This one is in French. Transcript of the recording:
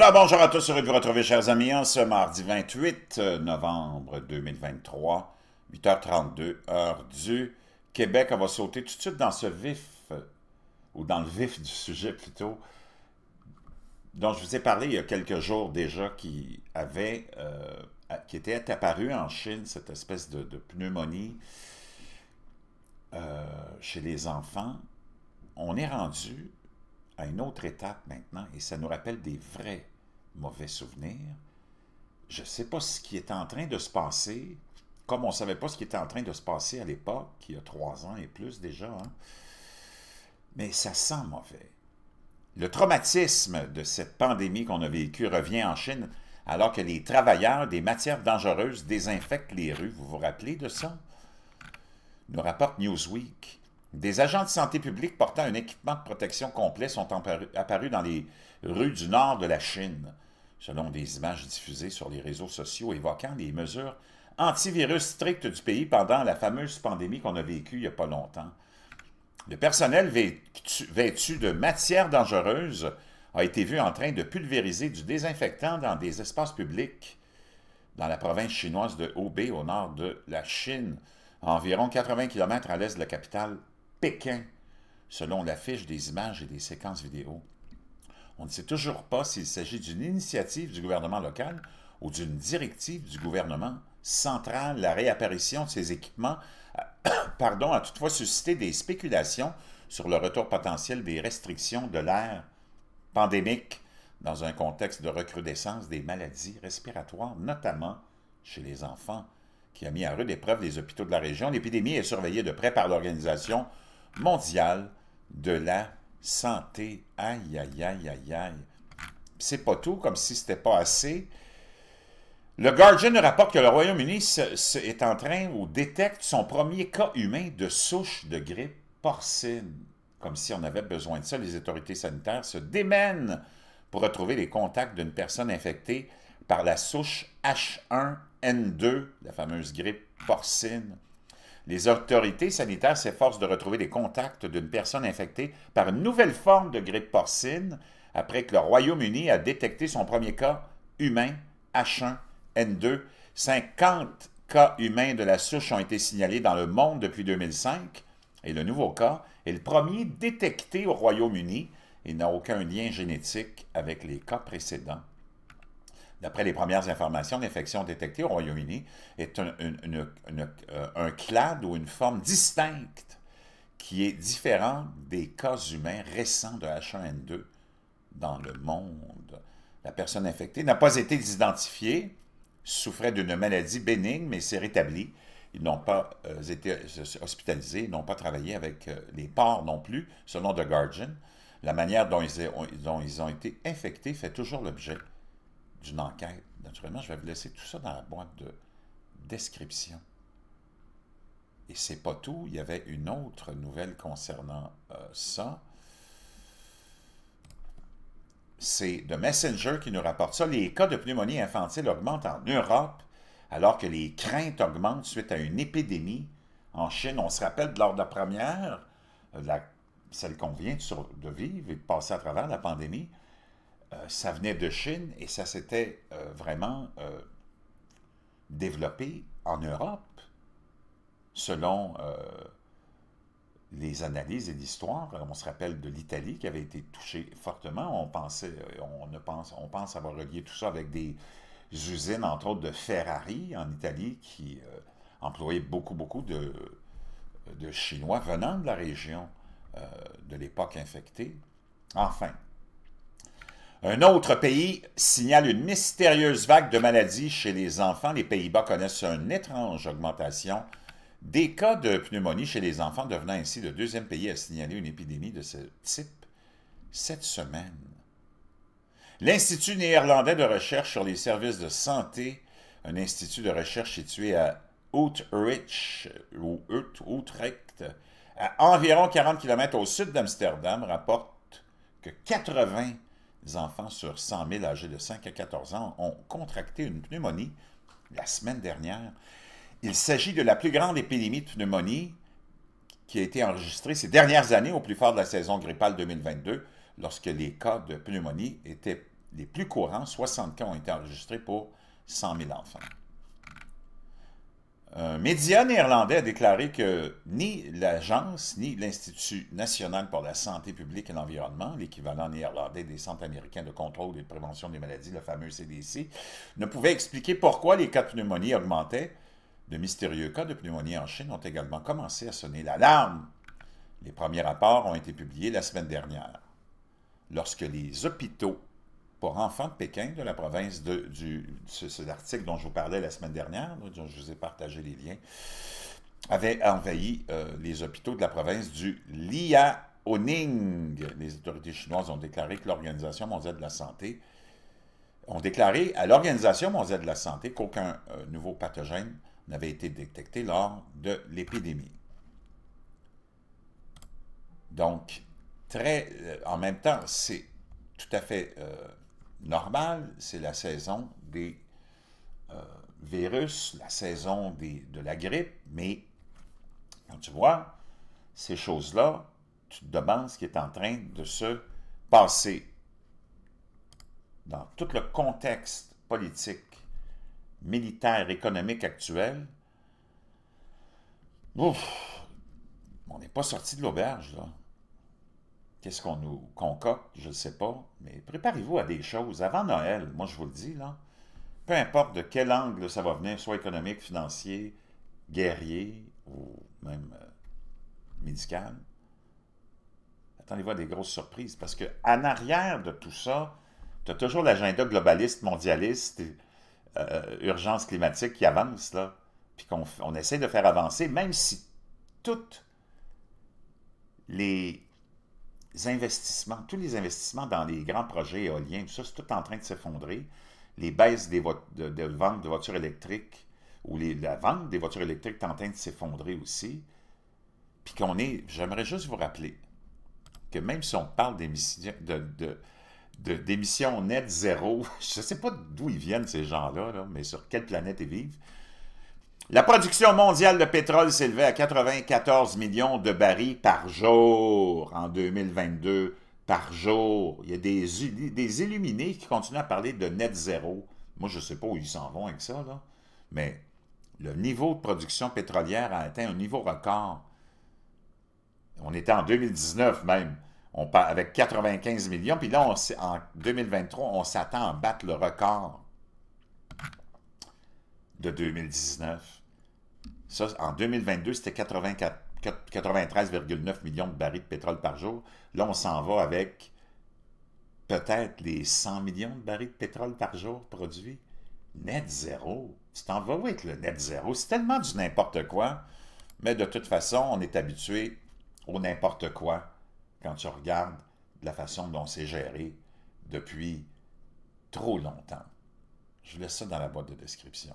Alors bonjour à tous, heureux de vous retrouver chers amis en ce mardi 28 euh, novembre 2023, 8h32, heure du Québec. On va sauter tout de suite dans ce vif, euh, ou dans le vif du sujet plutôt, dont je vous ai parlé il y a quelques jours déjà, qui avait, euh, qui était apparu en Chine, cette espèce de, pneumonie chez les enfants. On est rendu à une autre étape maintenant et ça nous rappelle des vrais mauvais souvenirs. Je ne sais pas ce qui est en train de se passer, comme on ne savait pas ce qui était en train de se passer à l'époque, il y a trois ans et plus déjà, hein. mais ça sent mauvais. Le traumatisme de cette pandémie qu'on a vécue revient en Chine alors que les travailleurs des matières dangereuses désinfectent les rues. Vous vous rappelez de ça? Nous rapporte Newsweek. Des agents de santé publique portant un équipement de protection complet sont apparus dans les rues du nord de la Chine, selon des images diffusées sur les réseaux sociaux évoquant les mesures antivirus strictes du pays pendant la fameuse pandémie qu'on a vécue il n'y a pas longtemps. Le personnel vêtu, de matières dangereuses a été vu en train de pulvériser du désinfectant dans des espaces publics dans la province chinoise de Hubei au nord de la Chine, à environ 80 km à l'est de la capitale Pékin, selon l'affiche des images et des séquences vidéo. On ne sait toujours pas s'il s'agit d'une initiative du gouvernement local ou d'une directive du gouvernement central. La réapparition de ces équipements a, pardon, a toutefois suscité des spéculations sur le retour potentiel des restrictions de l'ère pandémique dans un contexte de recrudescence des maladies respiratoires, notamment chez les enfants, qui a mis à rude épreuve les hôpitaux de la région. L'épidémie est surveillée de près par l'Organisation mondiale de la santé. Aïe, aïe, aïe, aïe, aïe. C'est pas tout, comme si c'était pas assez. Le Guardian rapporte que le Royaume-Uni est en train ou détecte son premier cas humain de souche de grippe porcine. Comme si on avait besoin de ça, les autorités sanitaires se démènent pour retrouver les contacts d'une personne infectée par la souche H1N2, la fameuse grippe porcine. Les autorités sanitaires s'efforcent de retrouver les contacts d'une personne infectée par une nouvelle forme de grippe porcine après que le Royaume-Uni a détecté son premier cas humain H1N2. 50 cas humains de la souche ont été signalés dans le monde depuis 2005 et le nouveau cas est le premier détecté au Royaume-Uni et n'a aucun lien génétique avec les cas précédents. D'après les premières informations, l'infection détectée au Royaume-Uni est euh, un, clade ou une forme distincte qui est différente des cas humains récents de H1N2 dans le monde. La personne infectée n'a pas été identifiée, souffrait d'une maladie bénigne, mais s'est rétablie. Ils n'ont pas euh, été euh, hospitalisés, ils n'ont pas travaillé avec les porcs non plus, selon The Guardian. La manière dont ils ont été infectés fait toujours l'objet d'une enquête, naturellement, je vais vous laisser tout ça dans la boîte de description. Et c'est pas tout, il y avait une autre nouvelle concernant euh, ça. C'est The Messenger qui nous rapporte ça. Les cas de pneumonie infantile augmentent en Europe, alors que les craintes augmentent suite à une épidémie en Chine. On se rappelle de lors de la première, euh, celle qu'on vient de vivre et de passer à travers la pandémie, euh, ça venait de Chine et ça s'était euh, vraiment euh, développé en Europe, selon les analyses et l'histoire. On se rappelle de l'Italie qui avait été touchée fortement. On, pensait, on, pense, on pense avoir relié tout ça avec des usines, entre autres de Ferrari en Italie, qui employait employaient beaucoup, beaucoup de, de, Chinois venant de la région de l'époque infectée. Enfin, un autre pays signale une mystérieuse vague de maladies chez les enfants. Les Pays-Bas connaissent une étrange augmentation des cas de pneumonie chez les enfants, devenant ainsi le deuxième pays à signaler une épidémie de ce type cette semaine. L'Institut néerlandais de recherche sur les services de santé, un institut de recherche situé à Utrecht, à environ 40 km au sud d'Amsterdam, rapporte que 80 enfants sur 100 000 âgés de 5 à 14 ans ont contracté une pneumonie la semaine dernière. Il s'agit de la plus grande épidémie de pneumonie qui a été enregistrée ces dernières années au plus fort de la saison grippale 2022, lorsque les cas de pneumonie étaient les plus courants. 60 cas ont été enregistrés pour 100 000 enfants. Un média néerlandais a déclaré que ni l'agence ni l'Institut national pour la santé publique et l'environnement, l'équivalent néerlandais des centres américains de contrôle et de prévention des maladies, le fameux CDC, ne pouvaient expliquer pourquoi les cas de pneumonie augmentaient. De mystérieux cas de pneumonie en Chine ont également commencé à sonner l'alarme. Les premiers rapports ont été publiés la semaine dernière. Lorsque les hôpitaux pour enfants de Pékin, de la province de, du... C'est l'article dont je vous parlais la semaine dernière, dont je vous ai partagé les liens, avait envahi euh, les hôpitaux de la province du Liaoning. Les autorités chinoises ont déclaré que l'Organisation mondiale de la santé ont déclaré à l'Organisation mondiale de la santé qu'aucun euh, nouveau pathogène n'avait été détecté lors de l'épidémie. Donc, très, euh, en même temps, c'est tout à fait Normal, c'est la saison des euh, virus, la saison de la grippe, mais quand tu vois ces choses-là, tu te demandes ce qui est en train de se passer dans tout le contexte politique, militaire, économique actuel. on n'est pas sorti de l'auberge, là qu'est-ce qu'on nous concocte, je ne sais pas, mais préparez-vous à des choses. Avant Noël, moi je vous le dis, là, peu importe de quel angle ça va venir, soit économique, financier, guerrier ou même euh, médical, attendez-vous à des grosses surprises, parce qu'en arrière de tout ça, tu as toujours l'agenda globaliste, mondialiste, euh, urgence climatique qui avance, là, puis qu'on essaie de faire avancer, même si toutes les investissements, tous les investissements dans les grands projets éoliens, tout ça, c'est tout en train de s'effondrer. Les baisses des de, de, vente de voitures électriques ou la vente des voitures électriques est en train de s'effondrer aussi. Puis qu'on est, j'aimerais juste vous rappeler que même si on parle d'émissions de, net zéro, je ne sais pas d'où ils viennent ces gens-là, là, mais sur quelle planète ils vivent, la production mondiale de pétrole s'élevait à 94 millions de barils par jour en 2022, par jour. Il y a des, illuminés qui continuent à parler de net zéro. Moi, je ne sais pas où ils s'en vont avec ça, là. mais le niveau de production pétrolière a atteint un niveau record. On était en 2019 même, on part avec 95 millions, puis là, en 2023, on s'attend à battre le record de 2019. Ça, en 2022, c'était 93,9 millions de barils de pétrole par jour. Là, on s'en va avec peut-être les 100 millions de barils de pétrole par jour produits. Net zéro. Tu t'en vas avec le net zéro. C'est tellement du n'importe quoi. Mais de toute façon, on est habitué au n'importe quoi quand tu regardes la façon dont c'est géré depuis trop longtemps. Je laisse ça dans la boîte de description.